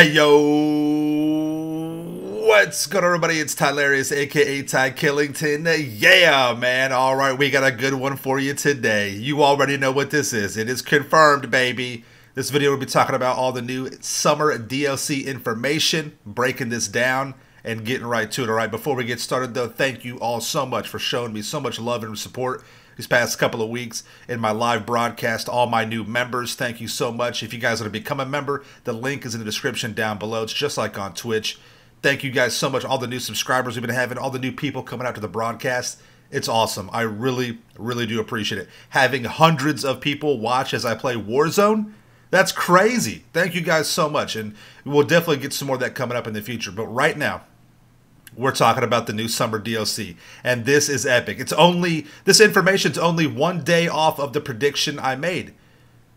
Hey yo, what's good everybody? It's Tylarius, aka Ty Killington. Yeah, man. All right, we got a good one for you today. You already know what this is. It is confirmed, baby. This video will be talking about all the new summer DLC information, breaking this down and getting right to it. All right, before we get started though, thank you all so much for showing me so much love and support these past couple of weeks in my live broadcast. All my new members, thank you so much. If you guys want to become a member, the link is in the description down below. It's just like on Twitch. Thank you guys so much. All the new subscribers we've been having, all the new people coming out to the broadcast. It's awesome. I really, really do appreciate it. Having hundreds of people watch as I play Warzone. That's crazy. Thank you guys so much. And we'll definitely get some more of that coming up in the future. But right now, we're talking about the new summer DLC, and this is epic. It's only this information's only one day off of the prediction I made.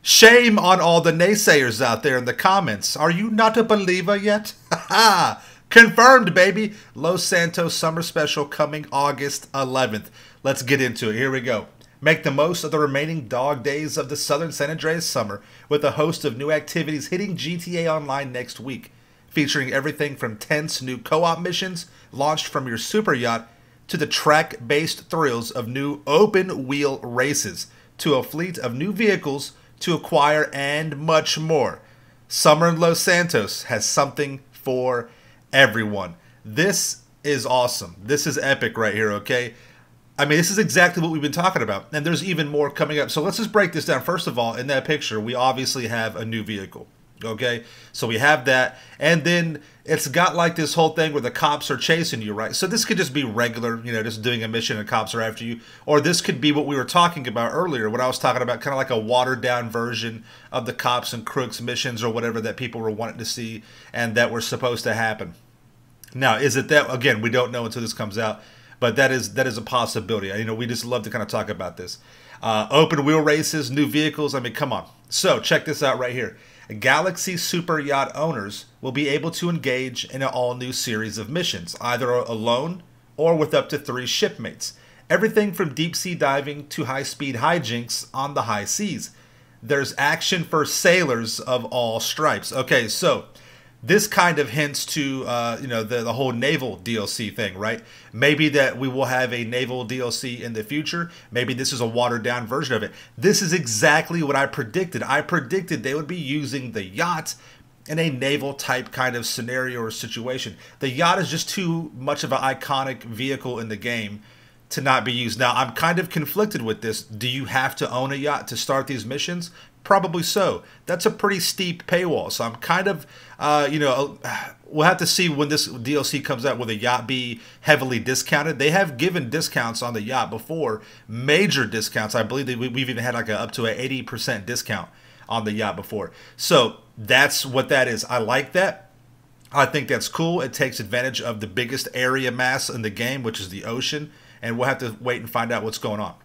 Shame on all the naysayers out there in the comments. Are you not a believer yet? Ha Confirmed, baby. Los Santos Summer Special coming August 11th. Let's get into it. Here we go. Make the most of the remaining dog days of the Southern San Andreas summer with a host of new activities hitting GTA Online next week featuring everything from tense new co op missions launched from your super yacht to the track based thrills of new open wheel races to a fleet of new vehicles to acquire and much more. Summer in Los Santos has something for everyone. This is awesome. This is epic right here, okay? I mean, this is exactly what we've been talking about, and there's even more coming up. So let's just break this down. First of all, in that picture, we obviously have a new vehicle. Okay, so we have that, and then it's got like this whole thing where the cops are chasing you, right? So this could just be regular, you know, just doing a mission and cops are after you, or this could be what we were talking about earlier, what I was talking about, kind of like a watered down version of the cops and crooks missions or whatever that people were wanting to see and that were supposed to happen. Now, is it that again? We don't know until this comes out, but that is that is a possibility. You know, we just love to kind of talk about this. Uh, open wheel races, new vehicles. I mean, come on. So check this out right here. Galaxy super yacht owners will be able to engage in an all new series of missions, either alone or with up to three shipmates. Everything from deep sea diving to high speed hijinks on the high seas. There's action for sailors of all stripes. Okay, so this kind of hints to uh, you know the, the whole naval DLC thing, right? Maybe that we will have a naval DLC in the future. Maybe this is a watered down version of it. This is exactly what I predicted. I predicted they would be using the yacht in a naval type kind of scenario or situation. The yacht is just too much of an iconic vehicle in the game to not be used. Now, I'm kind of conflicted with this. Do you have to own a yacht to start these missions? Probably so. That's a pretty steep paywall. So I'm kind of, uh, you know, we'll have to see when this DLC comes out. Will the yacht be heavily discounted? They have given discounts on the yacht before, major discounts. I believe that we've even had like a, up to an 80% discount on the yacht before. So that's what that is. I like that. I think that's cool. It takes advantage of the biggest area mass in the game, which is the ocean. And we'll have to wait and find out what's going on.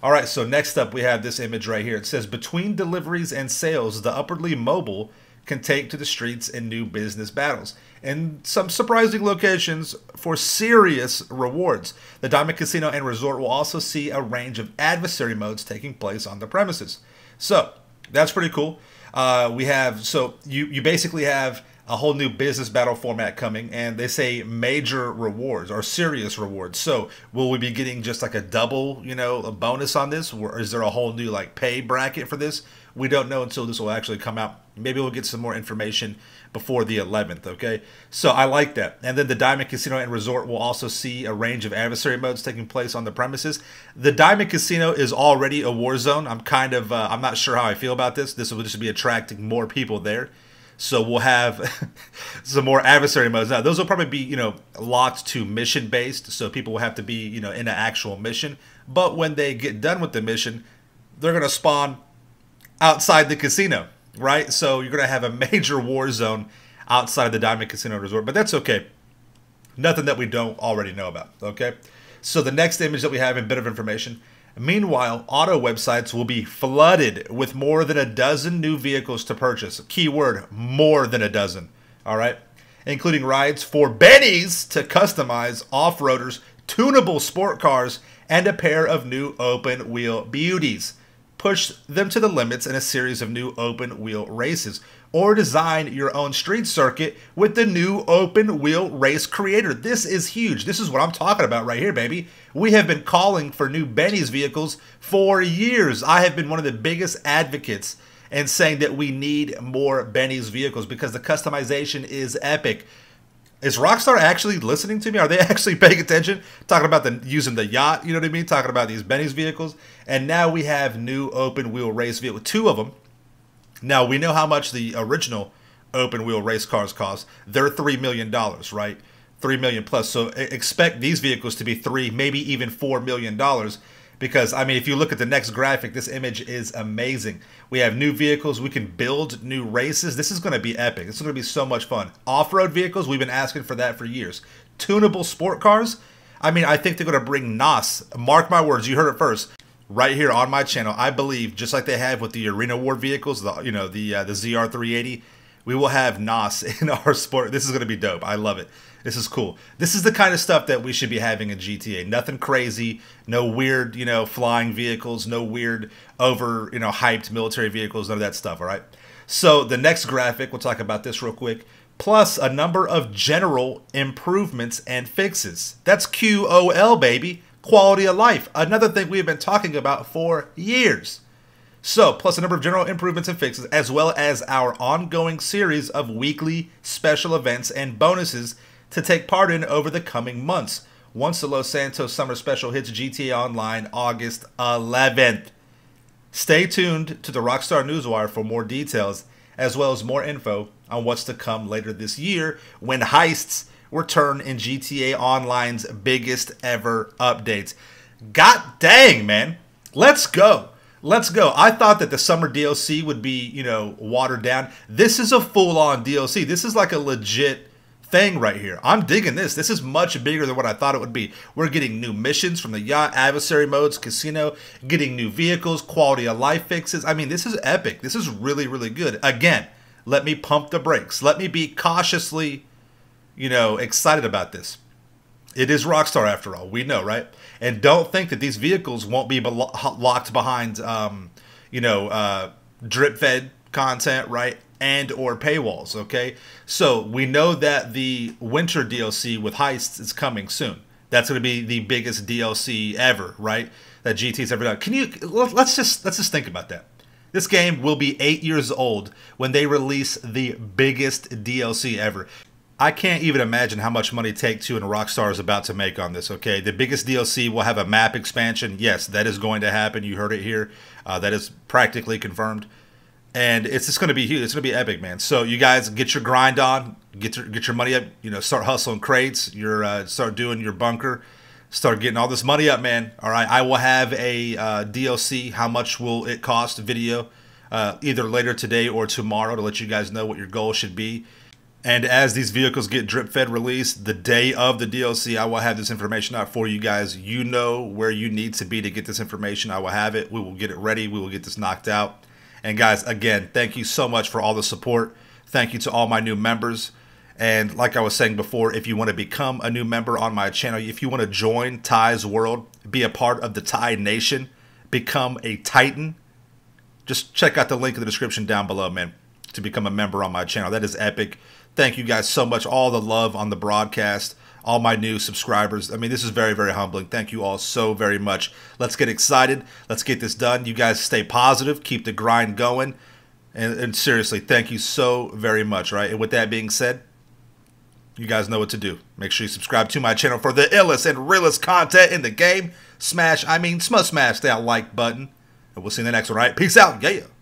All right, so next up we have this image right here. It says, between deliveries and sales, the upwardly mobile can take to the streets in new business battles in some surprising locations for serious rewards. The Diamond Casino and Resort will also see a range of adversary modes taking place on the premises. So that's pretty cool. Uh, we have so you you basically have a whole new business battle format coming, and they say major rewards or serious rewards. So will we be getting just like a double, you know, a bonus on this? Or is there a whole new like pay bracket for this? We don't know until this will actually come out. Maybe we'll get some more information before the 11th, okay? So I like that. And then the Diamond Casino and Resort will also see a range of adversary modes taking place on the premises. The Diamond Casino is already a war zone. I'm kind of, uh, I'm not sure how I feel about this. This will just be attracting more people there. So we'll have some more adversary modes. Now, those will probably be, you know, locked to mission based. So people will have to be, you know, in an actual mission. But when they get done with the mission, they're going to spawn outside the casino, right? So you're going to have a major war zone outside of the Diamond Casino Resort. But that's okay. Nothing that we don't already know about, okay? So the next image that we have in bit of information Meanwhile, auto websites will be flooded with more than a dozen new vehicles to purchase. Keyword, more than a dozen. All right. Including rides for bennies to customize off roaders, tunable sport cars, and a pair of new open wheel beauties. Push them to the limits in a series of new open wheel races or design your own street circuit with the new open wheel race creator. This is huge. This is what I'm talking about right here, baby. We have been calling for new Benny's vehicles for years. I have been one of the biggest advocates and saying that we need more Benny's vehicles because the customization is epic. Is Rockstar actually listening to me? Are they actually paying attention? Talking about the using the yacht, you know what I mean? Talking about these Benny's vehicles, and now we have new open wheel race vehicle, two of them now we know how much the original open wheel race cars cost. They're three million dollars, right? Three million plus. So expect these vehicles to be three, maybe even four million dollars. Because I mean, if you look at the next graphic, this image is amazing. We have new vehicles. We can build new races. This is going to be epic. This is going to be so much fun. Off-road vehicles. We've been asking for that for years. Tunable sport cars. I mean, I think they're going to bring NAS. Mark my words. You heard it first right here on my channel, I believe, just like they have with the Arena War vehicles, the you know the uh, the ZR380, we will have NOS in our sport. This is going to be dope. I love it. This is cool. This is the kind of stuff that we should be having in GTA. Nothing crazy, no weird, you know, flying vehicles, no weird over, you know, hyped military vehicles, none of that stuff, all right? So the next graphic, we'll talk about this real quick, plus a number of general improvements and fixes. That's QOL, baby quality of life. Another thing we have been talking about for years. So, plus a number of general improvements and fixes, as well as our ongoing series of weekly special events and bonuses to take part in over the coming months once the Los Santos Summer Special hits GTA Online August 11th. Stay tuned to the Rockstar Newswire for more details, as well as more info on what's to come later this year when heists return in GTA Online's biggest ever updates. God dang, man. Let's go. Let's go. I thought that the summer DLC would be, you know, watered down. This is a full on DLC. This is like a legit thing right here. I'm digging this. This is much bigger than what I thought it would be. We're getting new missions from the yacht, adversary modes, casino, getting new vehicles, quality of life fixes. I mean, this is epic. This is really, really good. Again, let me pump the brakes. Let me be cautiously you know, excited about this. It is Rockstar after all. We know, right? And don't think that these vehicles won't be locked behind, um, you know, uh, drip-fed content, right? And or paywalls. Okay, so we know that the winter DLC with heists is coming soon. That's going to be the biggest DLC ever, right? That GT's ever done. Can you let's just let's just think about that. This game will be eight years old when they release the biggest DLC ever. I can't even imagine how much money Take Two and Rockstar is about to make on this. Okay, the biggest DLC will have a map expansion. Yes, that is going to happen. You heard it here. Uh, that is practically confirmed, and it's just going to be huge. It's going to be epic, man. So you guys get your grind on, get your get your money up. You know, start hustling crates. Your uh, start doing your bunker. Start getting all this money up, man. All right, I will have a uh, DLC. How much will it cost? Video. Uh, either later today or tomorrow to let you guys know what your goal should be. And as these vehicles get drip fed released, the day of the DLC, I will have this information out for you guys. You know where you need to be to get this information. I will have it. We will get it ready. We will get this knocked out. And guys, again, thank you so much for all the support. Thank you to all my new members. And like I was saying before, if you want to become a new member on my channel, if you want to join Ty's World, be a part of the Ty Nation, become a Titan, just check out the link in the description down below, man, to become a member on my channel. That is epic thank you guys so much. All the love on the broadcast, all my new subscribers. I mean, this is very, very humbling. Thank you all so very much. Let's get excited. Let's get this done. You guys stay positive, keep the grind going. And, and seriously, thank you so very much, right? And with that being said, you guys know what to do. Make sure you subscribe to my channel for the illest and realest content in the game. Smash, I mean, smash that like button. And we'll see you in the next one, right? Peace out. Yeah.